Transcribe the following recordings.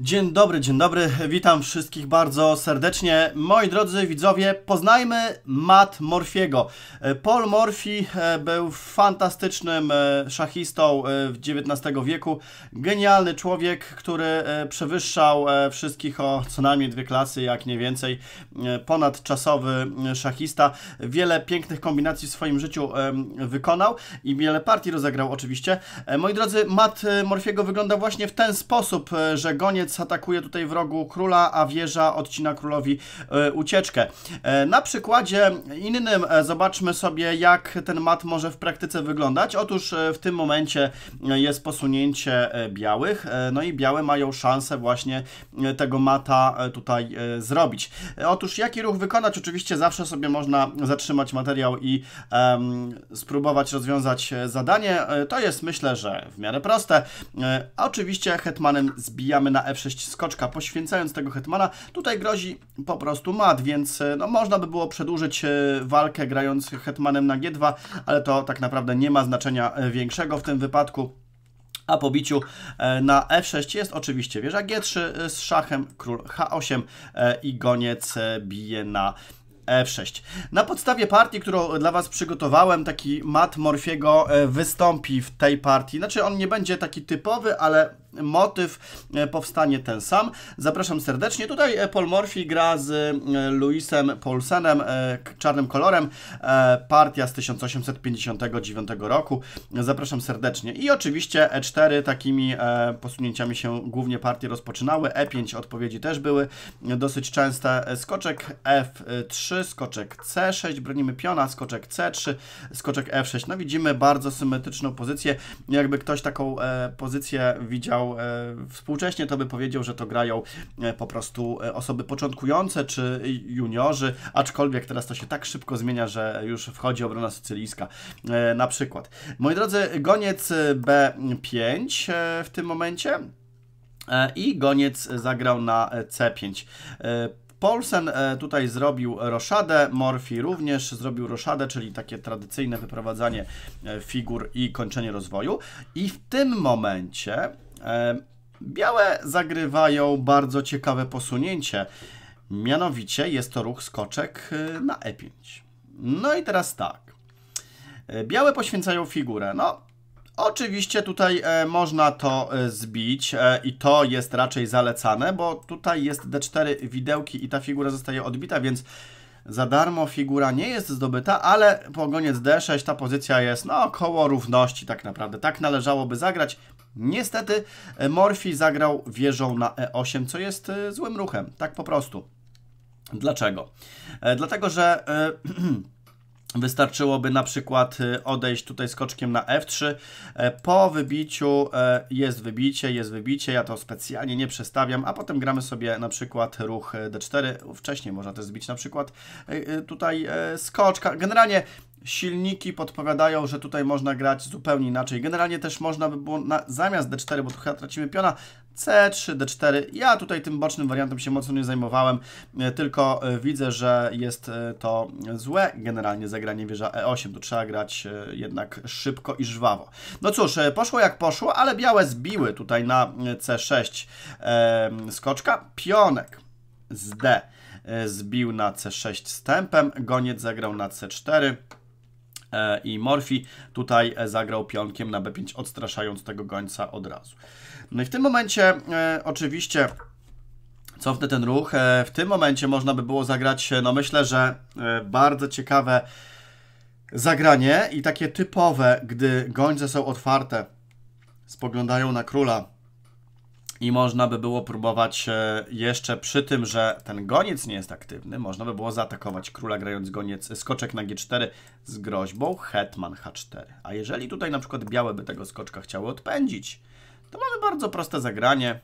Dzień dobry, dzień dobry, witam wszystkich bardzo serdecznie. Moi drodzy widzowie, poznajmy Matt Morfiego. E, Paul Morphy e, był fantastycznym e, szachistą w XIX wieku. Genialny człowiek, który przewyższał wszystkich o co najmniej dwie klasy, jak nie więcej. Ponadczasowy szachista. Wiele pięknych kombinacji w swoim życiu wykonał i wiele partii rozegrał oczywiście. Moi drodzy, Matt Morfiego wygląda właśnie w ten sposób, że goniec Krawiec atakuje tutaj w rogu króla, a wieża odcina królowi e, ucieczkę. E, na przykładzie innym e, zobaczmy sobie, jak ten mat może w praktyce wyglądać. Otóż w tym momencie jest posunięcie białych, no i białe mają szansę właśnie tego mata tutaj zrobić. Otóż jaki ruch wykonać? Oczywiście zawsze sobie można zatrzymać materiał i um, spróbować rozwiązać zadanie. To jest myślę, że w miarę proste. Oczywiście hetmanem zbijamy na f 6 skoczka, poświęcając tego hetmana. Tutaj grozi po prostu mat, więc e, no, można by było przedłużyć e, walkę grając hetmanem na g2, ale to tak naprawdę nie ma znaczenia e, większego w tym wypadku. A po biciu na f6 jest oczywiście wieża g3 z szachem, król h8 i goniec bije na F6. Na podstawie partii, którą dla Was przygotowałem, taki mat Morfiego wystąpi w tej partii. Znaczy on nie będzie taki typowy, ale motyw e, powstanie ten sam. Zapraszam serdecznie. Tutaj e, Paul Morphy gra z e, Louisem Paulsenem, czarnym kolorem, partia z 1859 roku. Zapraszam serdecznie. I oczywiście E4 takimi posunięciami się głównie partie rozpoczynały. E5 odpowiedzi też były dosyć częste. Skoczek F3, skoczek C6, bronimy piona, skoczek C3, skoczek F6. No widzimy bardzo symetryczną pozycję. Jakby ktoś taką pozycję widział E, współcześnie, to by powiedział, że to grają e, po prostu e, osoby początkujące czy juniorzy, aczkolwiek teraz to się tak szybko zmienia, że już wchodzi obrona sycylijska na przykład. Moi drodzy, goniec B5 w tym momencie i goniec zagrał na C5. Paulsen tutaj zrobił roszadę, Morfi również zrobił roszadę, czyli takie tradycyjne wyprowadzanie figur i kończenie rozwoju. I w tym momencie E, białe zagrywają bardzo ciekawe posunięcie. Mianowicie jest to ruch skoczek e, na E5. No i teraz tak. E, białe poświęcają figurę. No, oczywiście tutaj można to zbić i to jest raczej zalecane, bo tutaj jest D4 widełki i ta figura zostaje odbita, więc za darmo figura nie jest zdobyta, ale po goniec D6 ta pozycja jest no około równości tak naprawdę. Tak należałoby zagrać. Niestety e, Morphy zagrał wieżą na E8, co jest e, złym ruchem, tak po prostu. Dlaczego? E, dlatego, że wystarczyłoby na przykład odejść tutaj skoczkiem na F3. Po wybiciu jest wybicie, jest wybicie, ja to specjalnie nie przestawiam, a potem gramy sobie na przykład ruch D4. Wcześniej można też zbić na przykład tutaj skoczka. Generalnie silniki podpowiadają, że tutaj można grać zupełnie inaczej. Generalnie też można by było na, zamiast D4, bo tu chyba tracimy piona, C3, D4. Ja tutaj tym bocznym wariantem się mocno nie zajmowałem, e, tylko e, widzę, że jest e, to złe generalnie zagranie wieża E8. Tu trzeba grać jednak szybko i żwawo. No cóż, poszło jak poszło, ale białe zbiły tutaj na C6 skoczka. Pionek z D zbił na C6 stępem, goniec zagrał na C4. E, i Morfi tutaj e, zagrał pionkiem na B5, odstraszając tego gońca od razu. No i w tym momencie e, oczywiście cofnę ten ruch. w tym momencie można by było zagrać, no myślę, że bardzo ciekawe zagranie i takie typowe, gdy gońce są otwarte, spoglądają na króla, i można by było próbować e, jeszcze przy tym, że ten goniec nie jest aktywny, można by było zaatakować króla grając goniec, skoczek na g4 z groźbą hetman h4. A jeżeli tutaj na przykład białe by tego skoczka chciały odpędzić, to mamy bardzo proste zagranie.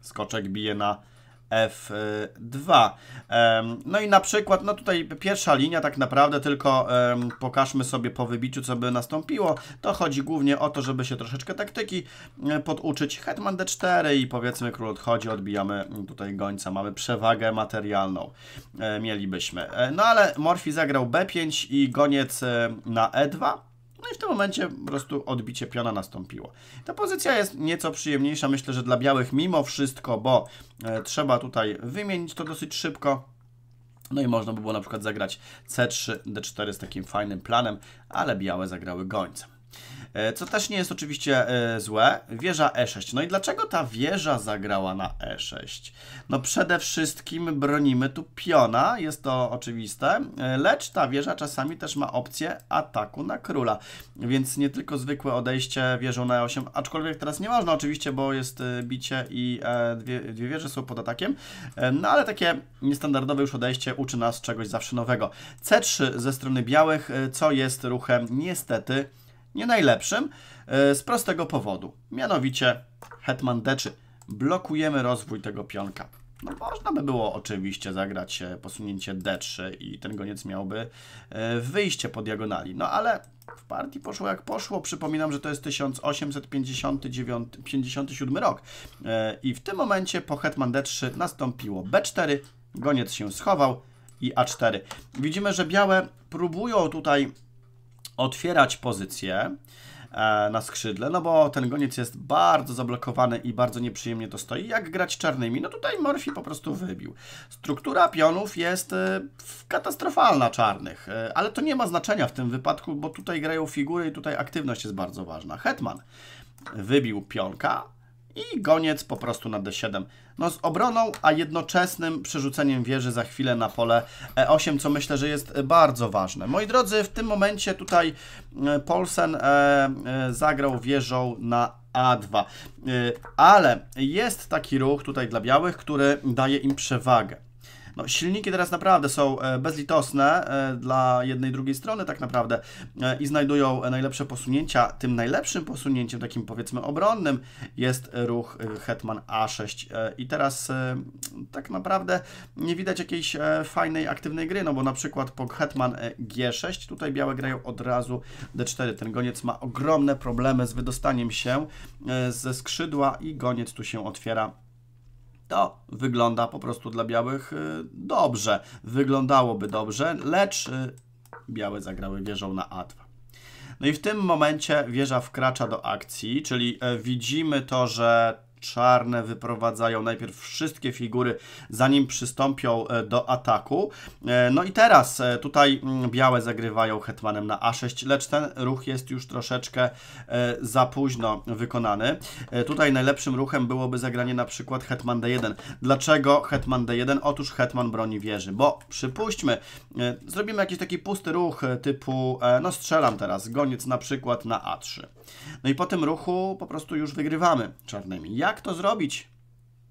Skoczek bije na F2. No i na przykład, no tutaj pierwsza linia tak naprawdę, tylko pokażmy sobie po wybiciu, co by nastąpiło. To chodzi głównie o to, żeby się troszeczkę taktyki e, poduczyć. Hetman D4 i powiedzmy król odchodzi, odbijamy tutaj gońca. Mamy przewagę materialną, e, mielibyśmy. E, no ale Morfi zagrał B5 i goniec na E2. No i w tym momencie po prostu odbicie piona nastąpiło. Ta pozycja jest nieco przyjemniejsza, myślę, że dla białych mimo wszystko, bo e, trzeba tutaj wymienić to dosyć szybko. No i można by było na przykład zagrać C3, D4 z takim fajnym planem, ale białe zagrały gońcem. E, co też nie jest oczywiście e, złe, wieża E6. No i dlaczego ta wieża zagrała na E6? No przede wszystkim bronimy tu piona, jest to oczywiste, e, lecz ta wieża czasami też ma opcję ataku na króla, więc nie tylko zwykłe odejście wieżą na E8, aczkolwiek teraz nie można oczywiście, bo jest bicie i dwie, dwie wieże są pod atakiem, no ale takie niestandardowe już odejście uczy nas czegoś zawsze nowego. C3 ze strony białych, co jest ruchem niestety nie najlepszym, e, z prostego powodu. Mianowicie hetman d3. Blokujemy rozwój tego pionka. No, można by było oczywiście zagrać posunięcie d3 i ten goniec miałby e, wyjście po diagonali. No ale w partii poszło jak poszło. Przypominam, że to jest 1857 rok. E, I w tym momencie po hetman d3 nastąpiło b4, goniec się schował i a4. Widzimy, że białe próbują tutaj otwierać pozycję e, na skrzydle, no bo ten goniec jest bardzo zablokowany i bardzo nieprzyjemnie to stoi. Jak grać czarnymi? No tutaj Morfi po prostu wybił. Struktura pionów jest e, katastrofalna czarnych, e, ale to nie ma znaczenia w tym wypadku, bo tutaj grają figury i tutaj aktywność jest bardzo ważna. Hetman wybił pionka, i goniec po prostu na d7. No z obroną, a jednoczesnym przerzuceniem wieży za chwilę na pole e8, co myślę, że jest bardzo ważne. Moi drodzy, w tym momencie tutaj e, Polsen e, e, zagrał wieżą na a2, ale jest taki ruch tutaj dla białych, który daje im przewagę. No, silniki teraz naprawdę są e, bezlitosne e, dla jednej drugiej strony tak naprawdę e, i znajdują najlepsze posunięcia. Tym najlepszym posunięciem, takim powiedzmy obronnym, jest ruch Hetman A6. I teraz tak naprawdę nie widać jakiejś fajnej, aktywnej gry, no bo na przykład po Hetman G6 tutaj białe grają od razu D4. Ten goniec ma ogromne problemy z wydostaniem się ze skrzydła i goniec tu się otwiera to wygląda po prostu dla białych y, dobrze. Wyglądałoby dobrze, lecz y, białe zagrały wieżą na A2. No i w tym momencie wieża wkracza do akcji, czyli e, widzimy to, że czarne wyprowadzają najpierw wszystkie figury, zanim przystąpią e, do ataku. E, no i teraz e, tutaj mm, białe zagrywają hetmanem na A6, lecz ten ruch jest już troszeczkę za późno wykonany. Tutaj najlepszym ruchem byłoby zagranie na przykład hetman D1. Dlaczego hetman D1? Otóż hetman broni wieży, bo przypuśćmy, zrobimy jakiś taki pusty ruch typu, no strzelam teraz, goniec na przykład na A3. No i po tym ruchu po prostu już wygrywamy czarnymi. Jak to zrobić?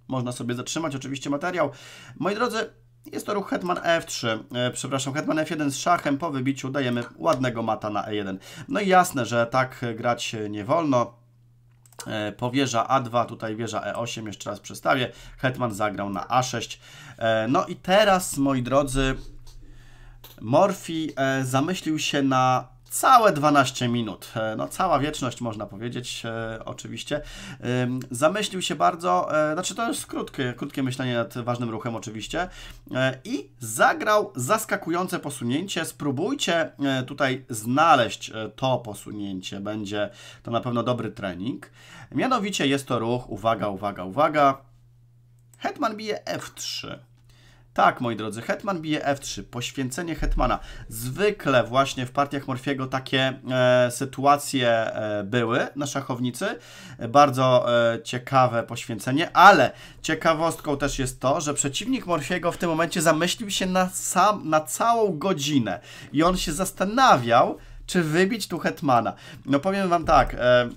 Można sobie zatrzymać oczywiście materiał. Moi drodzy, jest to ruch hetman f3, e, przepraszam, hetman f1 z szachem. Po wybiciu dajemy ładnego mata na e1. No i jasne, że tak grać nie wolno. E, powierza a2, tutaj wieża e8, jeszcze raz przestawię. Hetman zagrał na a6. E, no i teraz, moi drodzy, Morfi e, zamyślił się na całe 12 minut, e, no cała wieczność można powiedzieć, e, oczywiście. E, zamyślił się bardzo, e, znaczy to jest krótkie, krótkie myślenie nad ważnym ruchem oczywiście e, i zagrał zaskakujące posunięcie. Spróbujcie e, tutaj znaleźć to posunięcie, będzie to na pewno dobry trening. Mianowicie jest to ruch, uwaga, uwaga, uwaga, Hetman bije F3. Tak, moi drodzy, Hetman bije F3, poświęcenie Hetmana. Zwykle właśnie w partiach Morfiego takie e, sytuacje e, były na szachownicy. E, bardzo e, ciekawe poświęcenie, ale ciekawostką też jest to, że przeciwnik Morfiego w tym momencie zamyślił się na, sam, na całą godzinę i on się zastanawiał, czy wybić tu Hetmana. No powiem wam tak... E,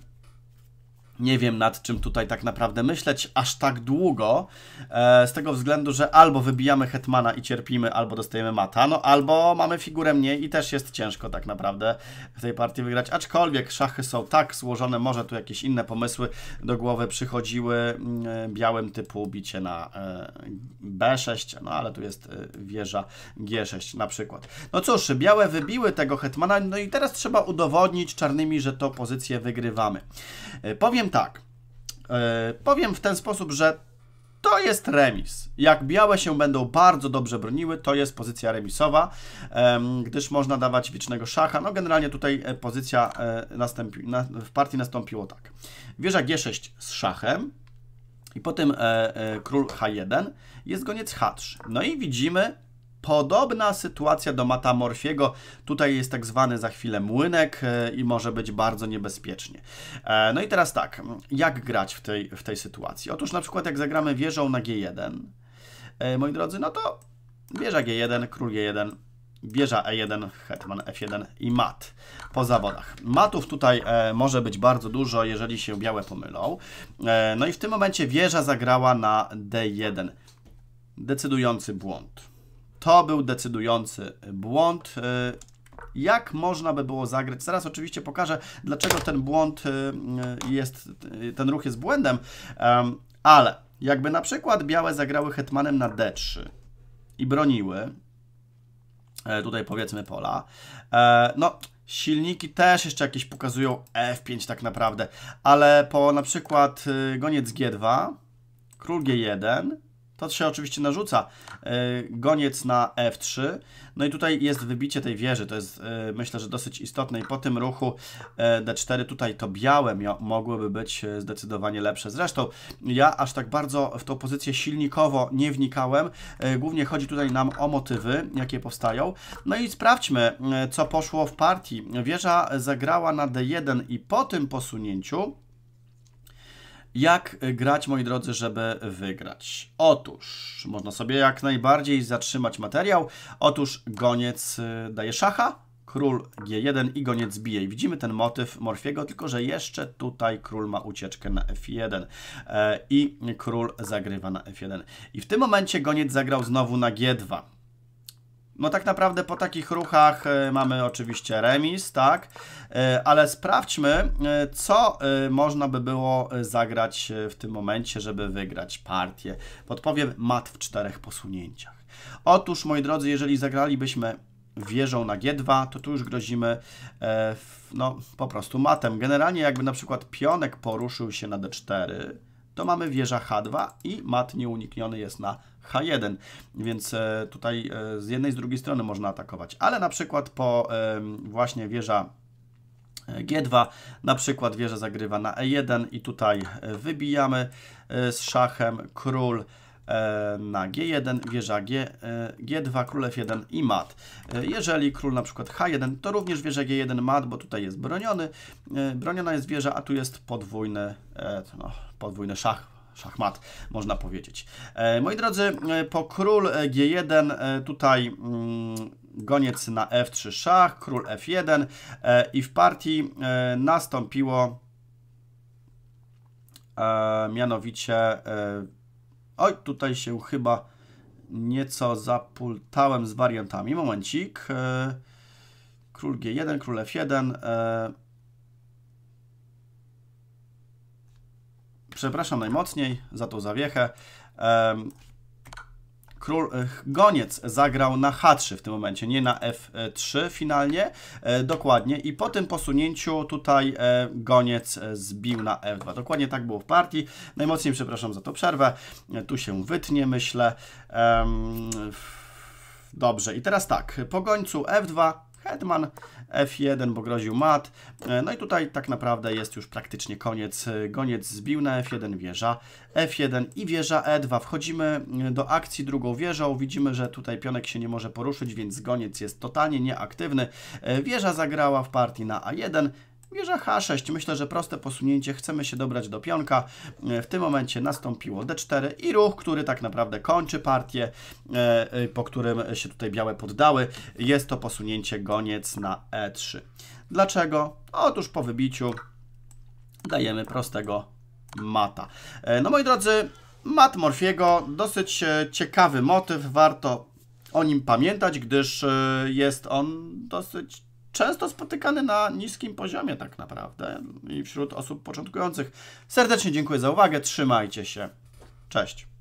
nie wiem nad czym tutaj tak naprawdę myśleć aż tak długo, e, z tego względu, że albo wybijamy Hetmana i cierpimy, albo dostajemy mata, no albo mamy figurę mniej i też jest ciężko tak naprawdę w tej partii wygrać, aczkolwiek szachy są tak złożone, może tu jakieś inne pomysły do głowy przychodziły mm, e, białym typu bicie na e, B6, no ale tu jest wieża G6 na przykład. No cóż, białe wybiły tego Hetmana, no i teraz trzeba udowodnić czarnymi, że to pozycję wygrywamy. Powiem powiem tak. E, powiem w ten sposób, że to jest remis. Jak białe się będą bardzo dobrze broniły, to jest pozycja remisowa, gdyż można dawać wiecznego szacha. No generalnie tutaj e, pozycja e, nastąpi, w partii nastąpiło tak. Wieża G6 z szachem i potem król H1 jest goniec H3. No i widzimy Podobna sytuacja do Mata Morfiego. Tutaj jest tak zwany za chwilę młynek e, i może być bardzo niebezpiecznie. E, no i teraz tak, jak grać w tej, w tej sytuacji? Otóż na przykład jak zagramy wieżą na G1, e, moi drodzy, no to wieża G1, król G1, wieża E1, hetman F1 i mat po zawodach. Matów tutaj może być bardzo dużo, jeżeli się białe pomylą. no i w tym momencie wieża zagrała na D1. Decydujący błąd. To był decydujący błąd. E, jak można by było zagrać? Zaraz oczywiście pokażę, dlaczego ten błąd e, jest, e, ten ruch jest błędem, ale jakby na przykład białe zagrały hetmanem na d3 i broniły, tutaj powiedzmy pola, no Silniki też jeszcze jakieś pokazują F5 tak naprawdę, ale po na przykład goniec G2, król G1, to się oczywiście narzuca. E, goniec na F3. No i tutaj jest wybicie tej wieży. To jest e, myślę, że dosyć istotne. I po tym ruchu e, D4 tutaj to białe mogłyby być zdecydowanie lepsze. Zresztą ja aż tak bardzo w tą pozycję silnikowo nie wnikałem. Głównie chodzi tutaj nam o motywy, jakie powstają. No i sprawdźmy, co poszło w partii. Wieża zagrała na D1 i po tym posunięciu jak y, grać, moi drodzy, żeby wygrać? Otóż, można sobie jak najbardziej zatrzymać materiał. Otóż goniec y, daje szacha, król G1 i goniec bije. I widzimy ten motyw Morfiego, tylko że jeszcze tutaj król ma ucieczkę na F1 e, i król zagrywa na F1. I w tym momencie goniec zagrał znowu na G2. No tak naprawdę po takich ruchach e, mamy oczywiście remis, tak? E, ale sprawdźmy, e, co można by było zagrać w tym momencie, żeby wygrać partię. Podpowiem mat w czterech posunięciach. Otóż, moi drodzy, jeżeli zagralibyśmy wieżą na G2, to tu już grozimy no, po prostu matem. Generalnie jakby na przykład pionek poruszył się na D4, to mamy wieża H2 i mat nieunikniony jest na H1, więc e, tutaj e, z jednej z drugiej strony można atakować, ale na przykład po właśnie wieża e, G2, na przykład wieża zagrywa na E1 i tutaj wybijamy z szachem król E, na G1, wieża G, G2, król F1 i mat. E, jeżeli król na przykład H1, to również wieża G1 mat, bo tutaj jest broniony. E, broniona jest wieża, a tu jest podwójny, no, podwójny szach, szachmat, można powiedzieć. Moi drodzy, po król G1 tutaj mm, goniec na F3 szach, król F1 i w partii nastąpiło mianowicie Oj, tutaj się chyba nieco zapultałem z wariantami. Momencik. E, król G1, król F1. E, przepraszam najmocniej za tą zawiechę. E, król, e, goniec zagrał na H3 w tym momencie, nie na F3 finalnie, e, dokładnie. I po tym posunięciu tutaj e, goniec zbił na F2. Dokładnie tak było w partii. Najmocniej przepraszam za to przerwę. Tu się wytnie, myślę. Dobrze, i teraz tak, po gońcu F2 Hetman F1, bo groził mat. E, no i tutaj tak naprawdę jest już praktycznie koniec. E, goniec zbił na F1 wieża F1 i wieża E2. Wchodzimy e, do akcji drugą wieżą. Widzimy, że tutaj pionek się nie może poruszyć, więc goniec jest totalnie nieaktywny. Wieża zagrała w partii na A1. Bierze H6. Myślę, że proste posunięcie. Chcemy się dobrać do pionka. E, w tym momencie nastąpiło D4 i ruch, który tak naprawdę kończy partię, e, e, po którym się tutaj białe poddały. Jest to posunięcie goniec na E3. Dlaczego? Otóż po wybiciu dajemy prostego mata. No moi drodzy, mat Morfiego, dosyć ciekawy motyw, warto o nim pamiętać, gdyż jest on dosyć często spotykany na niskim poziomie tak naprawdę i wśród osób początkujących. Serdecznie dziękuję za uwagę, trzymajcie się. Cześć.